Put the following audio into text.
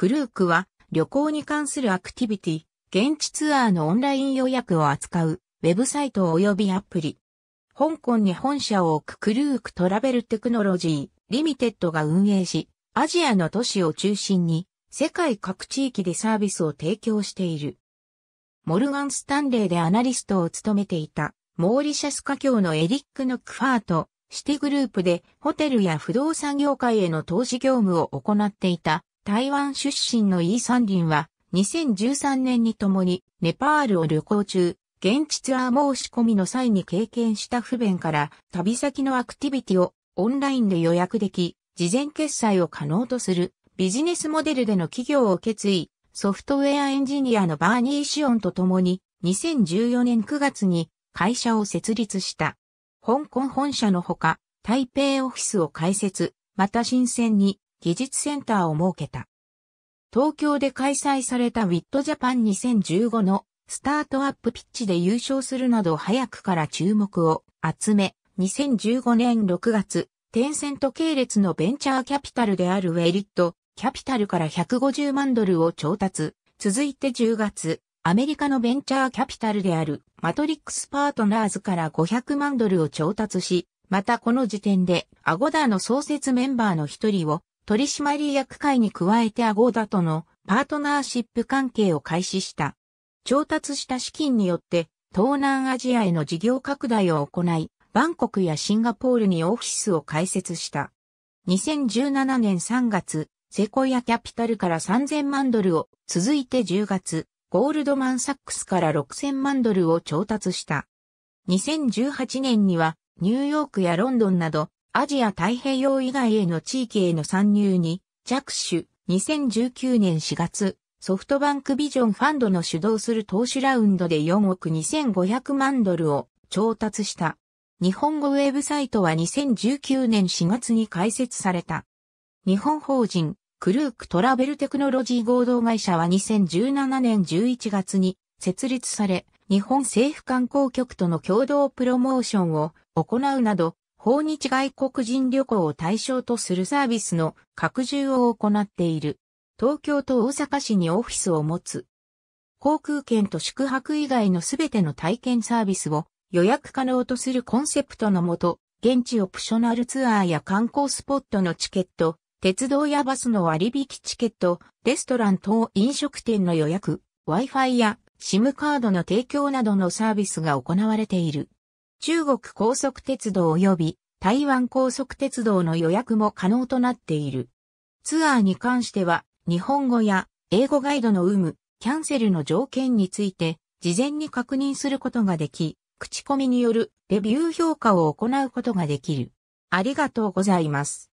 クルークは旅行に関するアクティビティ、現地ツアーのオンライン予約を扱うウェブサイト及びアプリ。香港に本社を置くクルークトラベルテクノロジーリミテッドが運営し、アジアの都市を中心に世界各地域でサービスを提供している。モルガン・スタンレーでアナリストを務めていたモーリシャス華僑のエリック・ノックファート、シティグループでホテルや不動産業界への投資業務を行っていた台湾出身のイー・サンリンは、2013年に共にネパールを旅行中、現地ツアー申し込みの際に経験した不便から、旅先のアクティビティをオンラインで予約でき、事前決済を可能とするビジネスモデルでの企業を決意、ソフトウェアエンジニアのバーニー・シオンと共に2014年9月に会社を設立した。香港本社のほか、台北オフィスを開設、また新鮮に技術センターを設けた。東京で開催されたウィットジャパン2015のスタートアップピッチで優勝するなど早くから注目を集め、2015年6月、テンセント系列のベンチャーキャピタルであるウェリット、キャピタルから150万ドルを調達。続いて10月、アメリカのベンチャーキャピタルであるマトリックスパートナーズから500万ドルを調達し、またこの時点でアゴダーの創設メンバーの一人を取締役会に加えてアゴーダとのパートナーシップ関係を開始した。調達した資金によって東南アジアへの事業拡大を行い、バンコクやシンガポールにオフィスを開設した。2017年3月、セコイアキャピタルから3000万ドルを、続いて10月、ゴールドマンサックスから6000万ドルを調達した。2018年には、ニューヨークやロンドンなど、アジア太平洋以外への地域への参入に着手、2019年4月、ソフトバンクビジョンファンドの主導する投資ラウンドで4億2500万ドルを調達した。日本語ウェブサイトは2019年4月に開設された。日本法人、クルークトラベルテクノロジー合同会社は2017年11月に設立され、日本政府観光局との共同プロモーションを行うなど、訪日外国人旅行を対象とするサービスの拡充を行っている。東京と大阪市にオフィスを持つ。航空券と宿泊以外のすべての体験サービスを予約可能とするコンセプトのもと、現地オプショナルツアーや観光スポットのチケット、鉄道やバスの割引チケット、レストラン等飲食店の予約、Wi-Fi や SIM カードの提供などのサービスが行われている。中国高速鉄道及び台湾高速鉄道の予約も可能となっている。ツアーに関しては、日本語や英語ガイドの有無、キャンセルの条件について、事前に確認することができ、口コミによるレビュー評価を行うことができる。ありがとうございます。